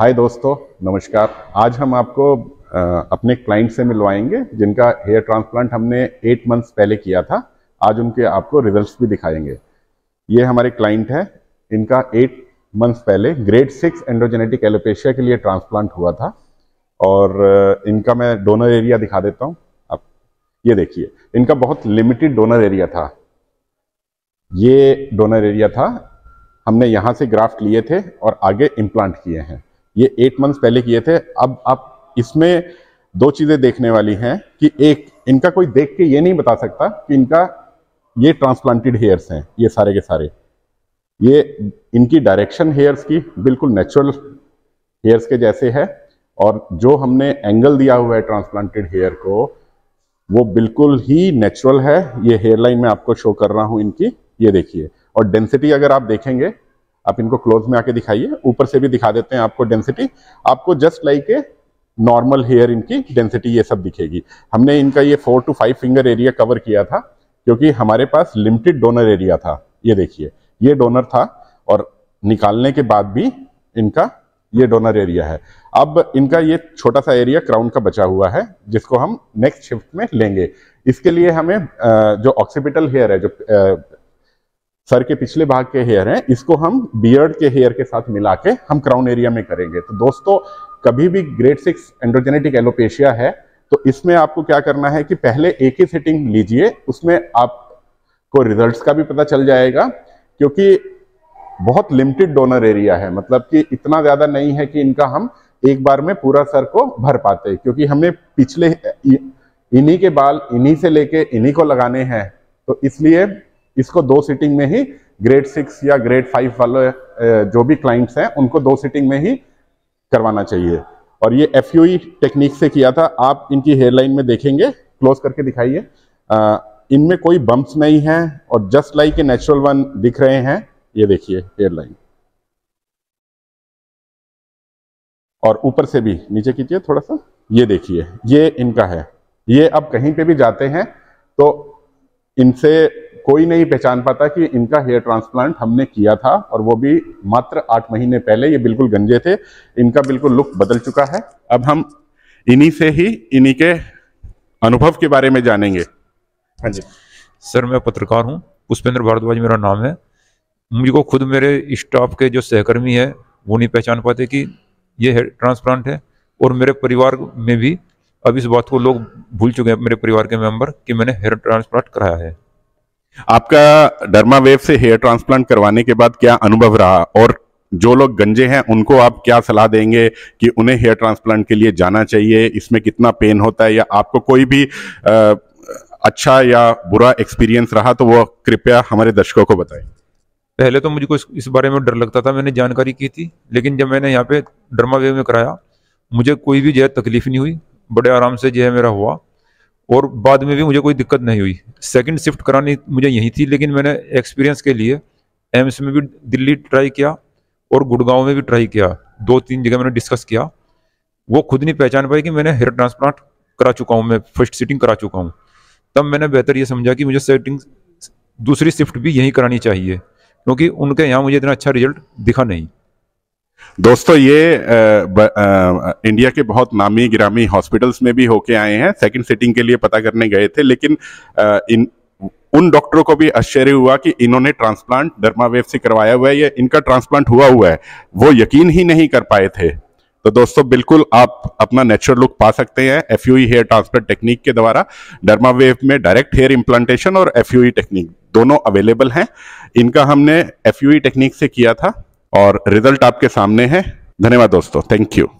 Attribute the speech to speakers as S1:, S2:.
S1: हाय दोस्तों नमस्कार आज हम आपको अपने क्लाइंट से मिलवाएंगे जिनका हेयर ट्रांसप्लांट हमने एट मंथ्स पहले किया था आज उनके आपको रिजल्ट्स भी दिखाएंगे ये हमारे क्लाइंट है इनका एट मंथ्स पहले ग्रेड सिक्स एंडोजेनेटिक एलोपेशिया के लिए ट्रांसप्लांट हुआ था और इनका मैं डोनर एरिया दिखा देता हूँ आप ये देखिए इनका बहुत लिमिटेड डोनर एरिया था ये डोनर एरिया था हमने यहाँ से ग्राफ्ट लिए थे और आगे इम्प्लांट किए हैं ये एट मंथ्स पहले किए थे अब आप इसमें दो चीज़ें देखने वाली हैं कि एक इनका कोई देख के ये नहीं बता सकता कि इनका ये ट्रांसप्लांटेड हेयर्स हैं ये सारे के सारे ये इनकी डायरेक्शन हेयर्स की बिल्कुल नेचुरल हेयर्स के जैसे है और जो हमने एंगल दिया हुआ है ट्रांसप्लांटेड हेयर को वो बिल्कुल ही नेचुरल है ये हेयर लाइन में आपको शो कर रहा हूं इनकी ये देखिए और डेंसिटी अगर आप देखेंगे आप इनको क्लोज में आके दिखाइए ऊपर से भी दिखा देते हैं आपको डेंसिटी आपको just like a normal hair इनकी डेंसिटी ये सब दिखेगी हमने इनका ये four two five finger area cover किया था क्योंकि हमारे पास लिमिटेड डोनर एरिया था ये देखिए ये डोनर था और निकालने के बाद भी इनका ये डोनर एरिया है अब इनका ये छोटा सा एरिया क्राउन का बचा हुआ है जिसको हम नेक्स्ट शिफ्ट में लेंगे इसके लिए हमें जो ऑक्सीपिटल हेयर है जो सर के पिछले भाग के हेयर हैं इसको हम बियर्ड के हेयर के साथ मिला के हम क्राउन एरिया में करेंगे तो दोस्तों कभी भी ग्रेड सिक्स एंड्रोजेनेटिक एलोपेशिया है तो इसमें आपको क्या करना है कि पहले एक ही सेटिंग लीजिए उसमें आपको रिजल्ट्स का भी पता चल जाएगा क्योंकि बहुत लिमिटेड डोनर एरिया है मतलब कि इतना ज़्यादा नहीं है कि इनका हम एक बार में पूरा सर को भर पाते क्योंकि हमें पिछले इन्हीं के बाल इन्हीं से लेके इन्हीं को लगाने हैं तो इसलिए इसको दो सिटिंग में ही ग्रेड सिक्स या ग्रेड फाइव वाले जो भी क्लाइंट्स हैं उनको दो सिटिंग में ही करवाना चाहिए और ये एफ यू टेक्निक से किया था आप इनकी हेयरलाइन में देखेंगे क्लोज करके दिखाइए इनमें कोई बम्प्स नहीं है और just like a natural one दिख रहे हैं ये देखिए हेयरलाइन और ऊपर से भी नीचे कीजिए थोड़ा सा ये देखिए ये इनका है ये अब कहीं पे भी जाते हैं तो इनसे कोई नहीं पहचान पाता कि इनका हेयर ट्रांसप्लांट हमने किया था और वो भी मात्र आठ महीने पहले ये बिल्कुल गंजे थे इनका बिल्कुल लुक बदल चुका है अब हम इन्हीं से
S2: ही इन्हीं के अनुभव के बारे में जानेंगे हाँ जी सर मैं पत्रकार हूँ पुष्पेंद्र भारद्वाज मेरा नाम है मुझको खुद मेरे स्टाफ के जो सहकर्मी है वो नहीं पहचान पाते कि ये हेयर ट्रांसप्लांट है और मेरे परिवार में भी अब इस बात को लोग भूल चुके हैं मेरे परिवार के मेंबर कि मैंने हेयर ट्रांसप्लांट कराया है
S1: आपका डर्मा वेव से हेयर ट्रांसप्लांट करवाने के बाद क्या अनुभव रहा और जो लोग गंजे हैं उनको आप क्या सलाह देंगे कि उन्हें हेयर ट्रांसप्लांट के लिए जाना चाहिए इसमें कितना पेन होता है या आपको कोई भी आ, अच्छा या बुरा एक्सपीरियंस रहा तो वो कृपया हमारे दर्शकों को बताएं
S2: पहले तो मुझको इस बारे में डर लगता था मैंने जानकारी की थी लेकिन जब मैंने यहाँ पे डर्मा वेव में कराया मुझे कोई भी जो है तकलीफ नहीं हुई बड़े आराम से जो है मेरा हुआ और बाद में भी मुझे कोई दिक्कत नहीं हुई सेकंड शिफ्ट करानी मुझे यहीं थी लेकिन मैंने एक्सपीरियंस के लिए एम्स में भी दिल्ली ट्राई किया और गुड़गांव में भी ट्राई किया दो तीन जगह मैंने डिस्कस किया वो खुद नहीं पहचान पाई कि मैंने हेयर ट्रांसप्लांट करा चुका हूँ मैं फर्स्ट सीटिंग करा चुका हूँ तब मैंने बेहतर ये समझा कि मुझे सेटिंग दूसरी शिफ्ट भी यहीं करानी चाहिए क्योंकि उनके यहाँ मुझे इतना अच्छा रिजल्ट दिखा नहीं
S1: दोस्तों ये आ, आ, इंडिया के बहुत नामी ग्रामी हॉस्पिटल्स में भी होके आए हैं सेकंड सिटिंग के लिए पता करने गए थे लेकिन आ, इन उन डॉक्टरों को भी आश्चर्य हुआ कि इन्होंने ट्रांसप्लांट डर्मावेव से करवाया हुआ है या इनका ट्रांसप्लांट हुआ हुआ है वो यकीन ही नहीं कर पाए थे तो दोस्तों बिल्कुल आप अपना नेचुरल लुक पा सकते हैं एफ हेयर ट्रांसप्लांट टेक्निक के द्वारा डर्मावेव में डायरेक्ट हेयर इम्प्लांटेशन और एफ टेक्निक e दोनों अवेलेबल हैं इनका हमने एफ टेक्निक e से किया था और रिजल्ट आपके सामने है धन्यवाद दोस्तों थैंक यू